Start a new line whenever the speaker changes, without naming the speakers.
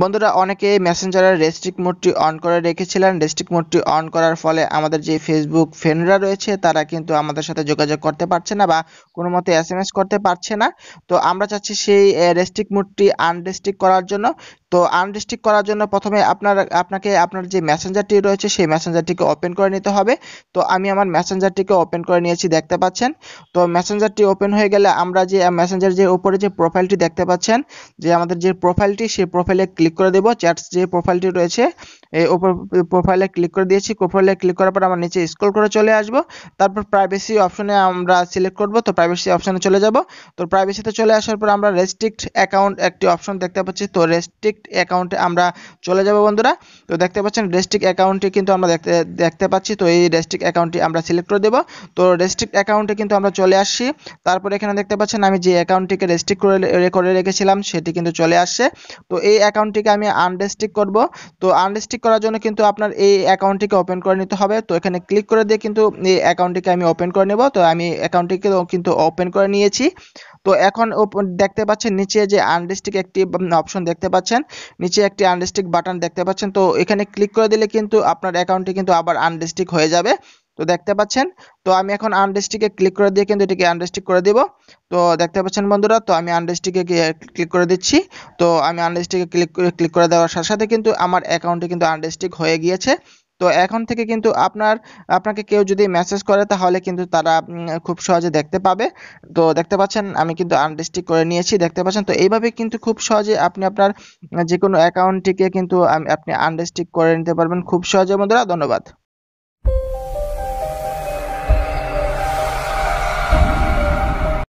বন্ধুরা অনেকে মেসেঞ্জারের restrict মোডটি on করে রেখেছিলেন রেস্ট্রিক্ট মোডটি অন করার ফলে আমাদের যে ফেসবুক ফ্রেন্ডরা রয়েছে তারা কিন্তু আমাদের সাথে যোগাযোগ করতে পারছে না বা কোনো মতে এস এম এস করতে পারছে না তো আমরা চাচ্ছি সেই রেস্ট্রিক্ট মোডটি আনরেস্ট্রিক করার জন্য তো আনরেস্ট্রিক করার জন্য প্রথমে আপনার আপনাকে আপনার যে মেসেঞ্জারটি রয়েছে সেই মেসেঞ্জারটিকে ওপেন করে নিতে হবে তো আমি আমার মেসেঞ্জারটিকে ওপেন করে নিয়েছি দেখতে পাচ্ছেন তো মেসেঞ্জারটি ওপেন হয়ে গেলে আমরা যে মেসেঞ্জার যে উপরে যে প্রোফাইলটি দেখতে পাচ্ছেন যে আমাদের যে প্রোফাইলটি সেই প্রোফাইলে ক্লিক ক্লিক করে দেবো চ্যাটস যে প্রোফাইলটি রয়েছে এই ওপর প্রোফাইলে ক্লিক করে দিয়েছি প্রোফাইলে ক্লিক করার পর আমরা নিচে স্ক্রল করে চলে আসব তারপর প্রাইভেসি অপশনে আমরা সিলেক্ট করব তো প্রাইভেসি অপশনে চলে যাব তো প্রাইভেসিতে চলে আসার পর আমরা রেস্ট্রিক্ট অ্যাকাউন্ট একটি অপশন দেখতে পাচ্ছি তো রেস্ট্রিক্ট অ্যাকাউন্টে আমরা চলে যাব বন্ধুরা তো দেখতে পাচ্ছেন রেস্ট্রিক্ট অ্যাকাউন্টটি কিন্তু আমরা দেখতে দেখতে পাচ্ছি তো এই রেস্ট্রিক্ট অ্যাকাউন্টটি আমরা সিলেক্ট করে দেবো তো রেস্ট্রিক্ট অ্যাকাউন্টে কিন্তু আমরা চলে আসছি তারপর এখানে দেখতে পাচ্ছেন আমি যে অ্যাকাউন্টটিকে রেস্ট্রিক্ট করে করে রেখেছিলাম সেটি কিন্তু চলে আসছে তো এই অ্যাকাউন্ট অ্যাকাউন্টটিকে আমি আনরেস্ট্রিক করব তো আনরেস্ট্রিক করার জন্য কিন্তু আপনার এই অ্যাকাউন্টটিকে ওপেন করে নিতে হবে তো এখানে ক্লিক করে দিয়ে কিন্তু এই অ্যাকাউন্টটিকে আমি ওপেন করে নেব তো আমি অ্যাকাউন্টটিকে কিন্তু ওপেন করে নিয়েছি তো এখন দেখতে পাচ্ছেন নিচে যে আনরেস্ট্রিক একটি অপশন দেখতে পাচ্ছেন নিচে একটি আনরেস্ট্রিক বাটন দেখতে পাচ্ছেন তো এখানে ক্লিক করে দিলে কিন্তু আপনার অ্যাকাউন্টটি কিন্তু আবার আনরেস্ট্রিক হয়ে যাবে তো দেখতে পাচ্ছেন তো আমি এখন আনডেস্টিকে ক্লিক করে দিয়ে কিন্তু এটিকে আনডেস্টিক করে দিব তো দেখতে পাচ্ছেন বন্ধুরা তো আমি আনডেস্টিকে ক্লিক করে দিচ্ছি তো আমি আনডেস্টিকে ক্লিক করে ক্লিক করে দেওয়ার সাথে সাথে কিন্তু আমার অ্যাকাউন্টে কিন্তু আনডেস্টিক হয়ে গিয়েছে তো এখন থেকে কিন্তু আপনার আপনাকে কেউ যদি মেসেজ করে তাহলে কিন্তু তারা খুব সহজে দেখতে পাবে তো দেখতে পাচ্ছেন আমি কিন্তু আনডেস্টিক করে নিয়েছি দেখতে পাচ্ছেন তো এইভাবে কিন্তু খুব সহজে আপনি আপনার যে কোনো অ্যাকাউন্টটিকে কিন্তু আপনি আনডেস্টিক করে নিতে পারবেন খুব সহজে বন্ধুরা ধন্যবাদ